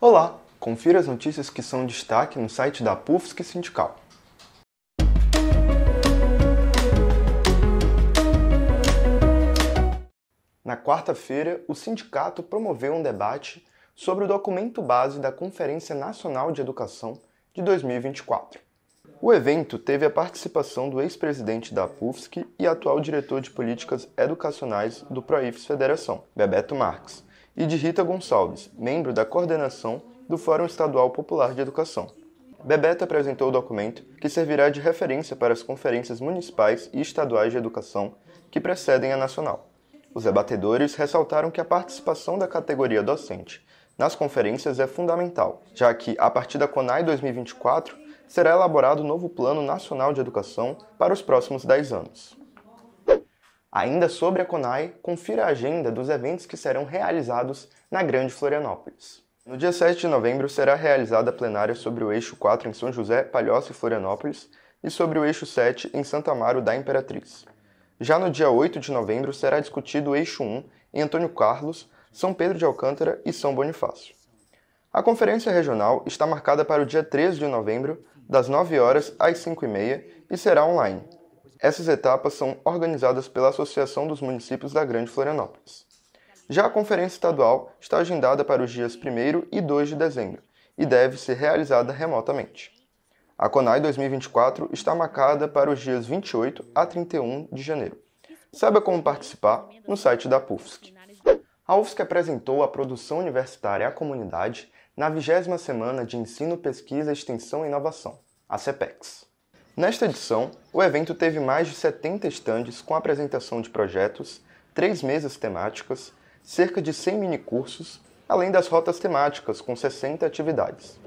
Olá, confira as notícias que são destaque no site da PUFSC Sindical. Na quarta-feira, o sindicato promoveu um debate sobre o documento base da Conferência Nacional de Educação de 2024. O evento teve a participação do ex-presidente da PUFSC e atual diretor de políticas educacionais do Proifes Federação, Bebeto Marques, e de Rita Gonçalves, membro da coordenação do Fórum Estadual Popular de Educação. Bebeto apresentou o documento que servirá de referência para as conferências municipais e estaduais de educação que precedem a nacional. Os debatedores ressaltaram que a participação da categoria docente nas conferências é fundamental, já que, a partir da CONAI 2024, será elaborado o novo Plano Nacional de Educação para os próximos 10 anos. Ainda sobre a CONAI, confira a agenda dos eventos que serão realizados na Grande Florianópolis. No dia 7 de novembro será realizada a plenária sobre o eixo 4 em São José, Palhoça e Florianópolis e sobre o eixo 7 em Santa Amaro da Imperatriz. Já no dia 8 de novembro será discutido o eixo 1 em Antônio Carlos, São Pedro de Alcântara e São Bonifácio. A conferência regional está marcada para o dia 13 de novembro, das 9 horas às 5 e e será online. Essas etapas são organizadas pela Associação dos Municípios da Grande Florianópolis. Já a Conferência Estadual está agendada para os dias 1 e 2 de dezembro e deve ser realizada remotamente. A CONAI 2024 está marcada para os dias 28 a 31 de janeiro. Saiba como participar no site da PUFSC. A UFSC apresentou a produção universitária à comunidade na vigésima semana de Ensino, Pesquisa, Extensão e Inovação, a CEPEX. Nesta edição, o evento teve mais de 70 estandes com apresentação de projetos, três mesas temáticas, cerca de 100 minicursos, além das rotas temáticas com 60 atividades.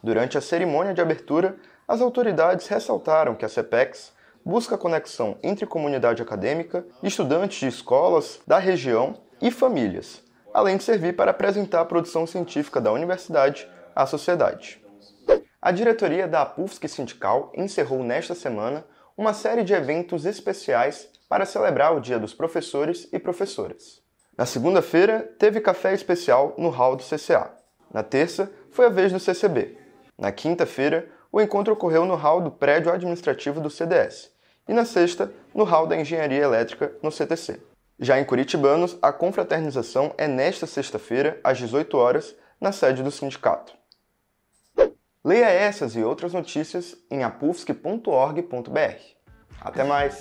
Durante a cerimônia de abertura, as autoridades ressaltaram que a CEPEX busca conexão entre comunidade acadêmica, estudantes de escolas da região e famílias, além de servir para apresentar a produção científica da universidade à sociedade. A diretoria da APUFSC Sindical encerrou nesta semana uma série de eventos especiais para celebrar o Dia dos Professores e Professoras. Na segunda-feira, teve café especial no hall do CCA. Na terça, foi a vez do CCB. Na quinta-feira, o encontro ocorreu no hall do prédio administrativo do CDS e na sexta, no hall da Engenharia Elétrica no CTC. Já em Curitibanos, a confraternização é nesta sexta-feira, às 18 horas, na sede do sindicato. Leia essas e outras notícias em apufsk.org.br. Até mais!